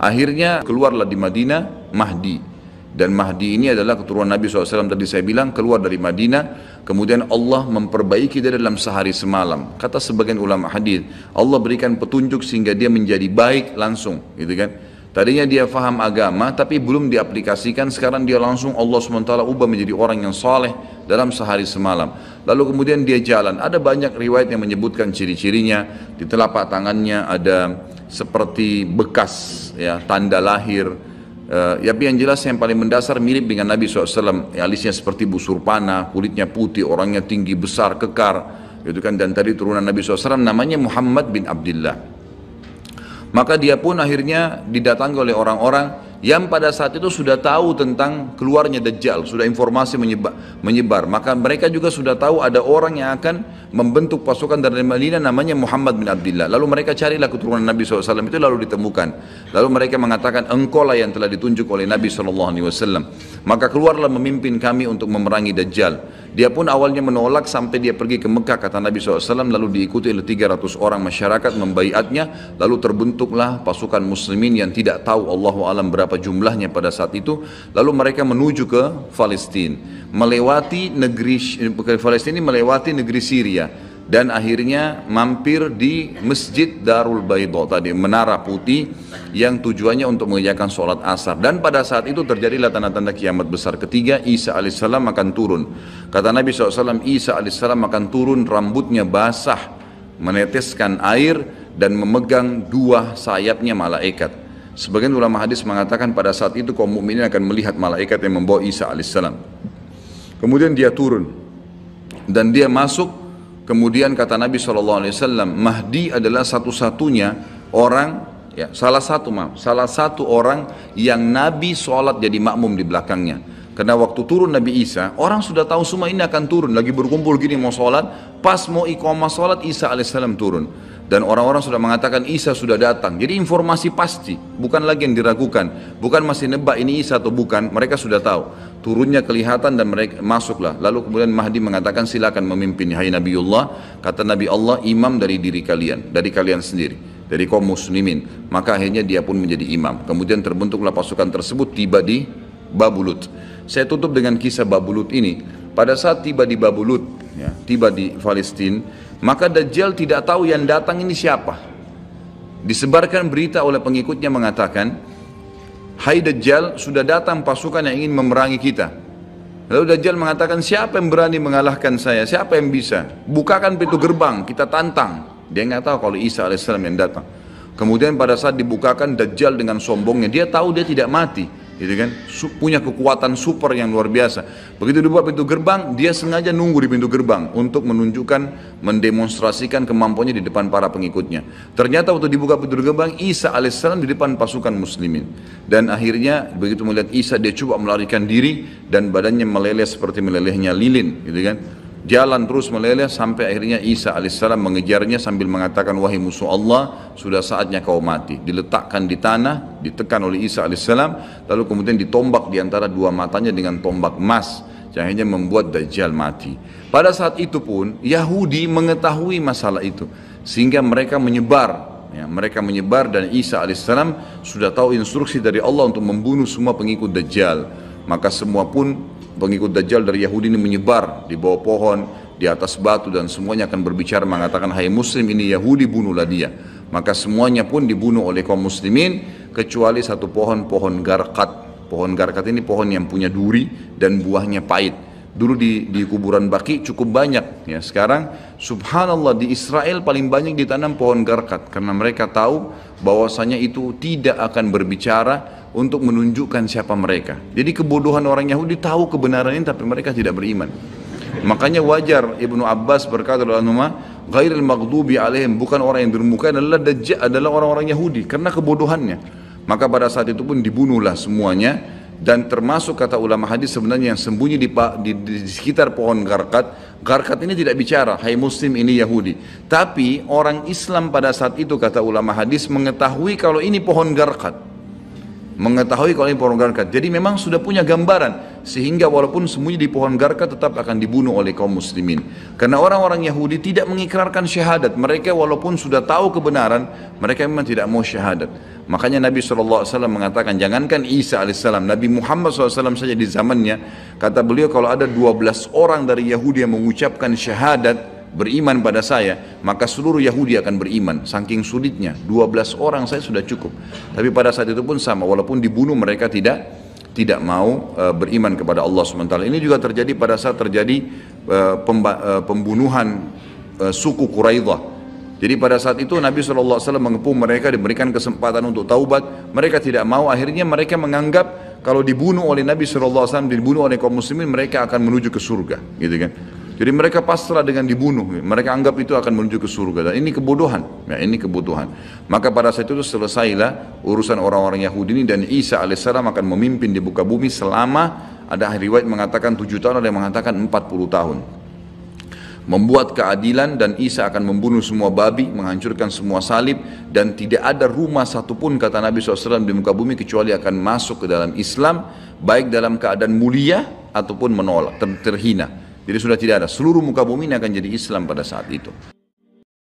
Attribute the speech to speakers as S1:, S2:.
S1: Akhirnya keluarlah di Madinah Mahdi. Dan Mahdi ini adalah keturunan Nabi SAW tadi saya bilang keluar dari Madinah. Kemudian Allah memperbaiki dia dalam sehari semalam. Kata sebagian ulama hadis, Allah berikan petunjuk sehingga dia menjadi baik langsung, gitu kan? Tadinya dia faham agama tapi belum diaplikasikan sekarang dia langsung Allah SWT ubah menjadi orang yang saleh dalam sehari semalam. Lalu kemudian dia jalan. Ada banyak riwayat yang menyebutkan ciri-cirinya. Di telapak tangannya ada seperti bekas ya tanda lahir. Uh, ya, tapi yang jelas yang paling mendasar mirip dengan Nabi SAW. Ya, alisnya seperti busur panah, kulitnya putih, orangnya tinggi besar, kekar. Gitu kan. Dan tadi turunan Nabi SAW namanya Muhammad bin Abdullah. Maka dia pun akhirnya didatangi oleh orang-orang yang pada saat itu sudah tahu tentang keluarnya Dajjal, sudah informasi menyebar, menyebar. Maka mereka juga sudah tahu ada orang yang akan membentuk pasukan dari Madinah namanya Muhammad bin Abdullah. Lalu mereka carilah keturunan Nabi SAW itu lalu ditemukan. Lalu mereka mengatakan engkau lah yang telah ditunjuk oleh Nabi SAW. Maka keluarlah memimpin kami untuk memerangi Dajjal. Dia pun awalnya menolak sampai dia pergi ke Mekah kata Nabi SAW lalu diikuti oleh 300 orang masyarakat membaiatnya lalu terbentuklah pasukan muslimin yang tidak tahu Allah alam berapa berapa jumlahnya pada saat itu lalu mereka menuju ke Palestina melewati negeri eh, Palestina ini melewati negeri Syria dan akhirnya mampir di Masjid Darul Baido tadi menara putih yang tujuannya untuk mengerjakan sholat asar dan pada saat itu terjadilah tanda-tanda kiamat besar ketiga Isa alaihissalam akan turun kata Nabi SAW Isa alaihissalam akan turun rambutnya basah meneteskan air dan memegang dua sayapnya malaikat Sebagian ulama hadis mengatakan pada saat itu kaum mukminin akan melihat malaikat yang membawa Isa alaihissalam. Kemudian dia turun dan dia masuk. Kemudian kata Nabi saw, Mahdi adalah satu-satunya orang, ya salah satu maaf, salah satu orang yang Nabi sholat jadi makmum di belakangnya. Karena waktu turun Nabi Isa, orang sudah tahu semua ini akan turun. Lagi berkumpul gini mau sholat, pas mau iqamah sholat Isa alaihissalam turun. Dan orang-orang sudah mengatakan Isa sudah datang. Jadi informasi pasti, bukan lagi yang diragukan. Bukan masih nebak ini Isa atau bukan, mereka sudah tahu. Turunnya kelihatan dan mereka masuklah. Lalu kemudian Mahdi mengatakan silakan memimpin. Hai Nabiullah, kata Nabi Allah, imam dari diri kalian, dari kalian sendiri dari kaum muslimin maka akhirnya dia pun menjadi imam kemudian terbentuklah pasukan tersebut tiba di Babulut saya tutup dengan kisah Babulut ini. Pada saat tiba di Babulut, ya, tiba di Palestina, maka Dajjal tidak tahu yang datang ini siapa. Disebarkan berita oleh pengikutnya mengatakan, Hai Dajjal, sudah datang pasukan yang ingin memerangi kita. Lalu Dajjal mengatakan, siapa yang berani mengalahkan saya? Siapa yang bisa? Bukakan pintu gerbang, kita tantang. Dia nggak tahu kalau Isa alaihissalam yang datang. Kemudian pada saat dibukakan Dajjal dengan sombongnya, dia tahu dia tidak mati gitu kan punya kekuatan super yang luar biasa begitu dibuat pintu gerbang dia sengaja nunggu di pintu gerbang untuk menunjukkan mendemonstrasikan kemampuannya di depan para pengikutnya ternyata waktu dibuka pintu gerbang Isa alaihissalam di depan pasukan muslimin dan akhirnya begitu melihat Isa dia coba melarikan diri dan badannya meleleh seperti melelehnya lilin gitu kan Jalan terus meleleh sampai akhirnya Isa alaihissalam mengejarnya sambil mengatakan wahai musuh Allah sudah saatnya kau mati. Diletakkan di tanah, ditekan oleh Isa alaihissalam lalu kemudian ditombak di antara dua matanya dengan tombak emas yang membuat Dajjal mati. Pada saat itu pun Yahudi mengetahui masalah itu sehingga mereka menyebar Ya, mereka menyebar dan Isa alaihissalam sudah tahu instruksi dari Allah untuk membunuh semua pengikut Dajjal. Maka semua pun pengikut Dajjal dari Yahudi ini menyebar di bawah pohon, di atas batu dan semuanya akan berbicara mengatakan hai muslim ini Yahudi bunuhlah dia. Maka semuanya pun dibunuh oleh kaum muslimin kecuali satu pohon pohon garkat. Pohon garkat ini pohon yang punya duri dan buahnya pahit dulu di, di kuburan Baki cukup banyak ya sekarang subhanallah di Israel paling banyak ditanam pohon garkat karena mereka tahu bahwasanya itu tidak akan berbicara untuk menunjukkan siapa mereka jadi kebodohan orang Yahudi tahu kebenaran ini tapi mereka tidak beriman makanya wajar Ibnu Abbas berkata dalam nama ghairil maghdubi alaihim bukan orang yang bermuka adalah adalah orang-orang Yahudi karena kebodohannya maka pada saat itu pun dibunuhlah semuanya dan termasuk kata ulama hadis sebenarnya yang sembunyi di, di, di sekitar pohon garkat garkat ini tidak bicara hai muslim ini Yahudi tapi orang Islam pada saat itu kata ulama hadis mengetahui kalau ini pohon garkat mengetahui kalau ini pohon garkat jadi memang sudah punya gambaran sehingga walaupun sembunyi di pohon garka tetap akan dibunuh oleh kaum muslimin. Karena orang-orang Yahudi tidak mengikrarkan syahadat, mereka walaupun sudah tahu kebenaran, mereka memang tidak mau syahadat. Makanya Nabi SAW mengatakan, jangankan Isa AS, Nabi Muhammad SAW saja di zamannya, kata beliau kalau ada 12 orang dari Yahudi yang mengucapkan syahadat, beriman pada saya, maka seluruh Yahudi akan beriman. Saking sulitnya, 12 orang saya sudah cukup. Tapi pada saat itu pun sama, walaupun dibunuh mereka tidak tidak mau e, beriman kepada Allah sementara. Ini juga terjadi pada saat terjadi e, pemba, eh, pembunuhan e, suku Quraidah. Jadi pada saat itu Nabi SAW mengepung mereka, diberikan kesempatan untuk taubat. Mereka tidak mau, akhirnya mereka menganggap kalau dibunuh oleh Nabi SAW, dibunuh oleh kaum muslimin, mereka akan menuju ke surga. Gitu kan. Jadi mereka pasrah dengan dibunuh. Mereka anggap itu akan menuju ke surga. Dan ini kebodohan. Ya, ini kebutuhan. Maka pada saat itu selesailah urusan orang-orang Yahudi ini. Dan Isa alaihissalam akan memimpin di buka bumi selama ada riwayat mengatakan tujuh tahun, ada yang mengatakan puluh tahun. Membuat keadilan dan Isa akan membunuh semua babi, menghancurkan semua salib. Dan tidak ada rumah satupun kata Nabi SAW di muka bumi kecuali akan masuk ke dalam Islam. Baik dalam keadaan mulia ataupun menolak, ter terhina. Jadi sudah tidak ada. Seluruh muka bumi ini akan jadi Islam pada saat itu.